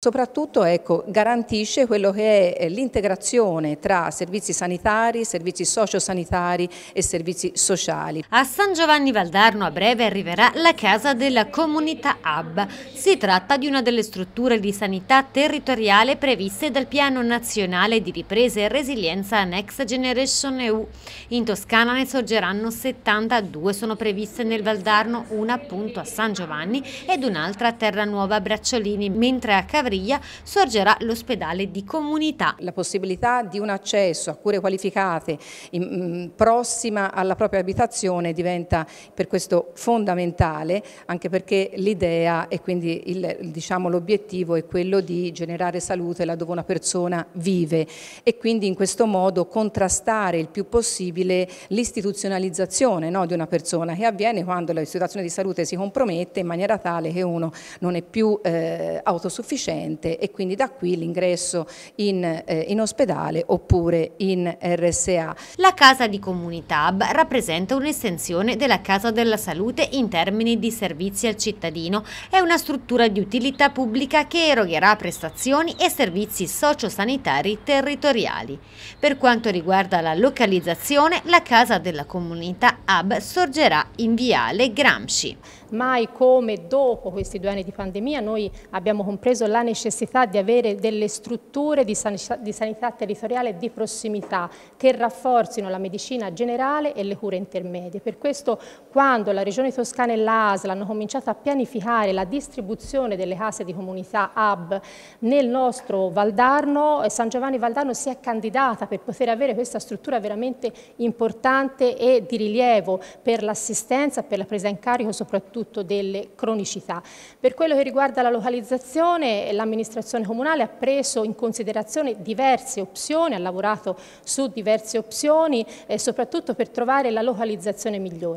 Soprattutto ecco, garantisce quello che è eh, l'integrazione tra servizi sanitari, servizi sociosanitari e servizi sociali. A San Giovanni Valdarno a breve arriverà la casa della comunità Hub. Si tratta di una delle strutture di sanità territoriale previste dal Piano Nazionale di Ripresa e Resilienza Next Generation EU. In Toscana ne sorgeranno 72, sono previste nel Valdarno una appunto a San Giovanni ed un'altra a Terra Nuova Bracciolini, mentre a Caverna Lavriglia sorgerà l'ospedale di comunità. La possibilità di un accesso a cure qualificate in, mm, prossima alla propria abitazione diventa per questo fondamentale anche perché l'idea e quindi diciamo, l'obiettivo diciamo, è quello di generare salute laddove una persona vive e quindi in questo modo contrastare il più possibile l'istituzionalizzazione no, di una persona che avviene quando la situazione di salute si compromette in maniera tale che uno non è più eh, autosufficiente paziente e quindi da qui l'ingresso in, eh, in, ospedale oppure in RSA. La Casa di Comunità rappresenta un'estensione della Casa della Salute in termini di servizi al cittadino. È una struttura di utilità pubblica che erogherà prestazioni e servizi sociosanitari territoriali. Per quanto riguarda la localizzazione, la Casa della Comunità Hub sorgerà in Viale Gramsci mai come dopo questi due anni di pandemia noi abbiamo compreso la necessità di avere delle strutture di sanità, di sanità territoriale di prossimità che rafforzino la medicina generale e le cure intermedie. Per questo quando la Regione Toscana e l'ASL hanno cominciato a pianificare la distribuzione delle case di comunità hub nel nostro Valdarno, eh, San Giovanni Valdarno si è candidata per poter avere questa struttura veramente importante e di rilievo per l'assistenza, per la presa in carico soprattutto soprattutto delle cronicità. Per quello che riguarda la localizzazione, l'amministrazione comunale ha preso in considerazione diverse opzioni, ha lavorato su diverse opzioni, eh, soprattutto per trovare la localizzazione migliore.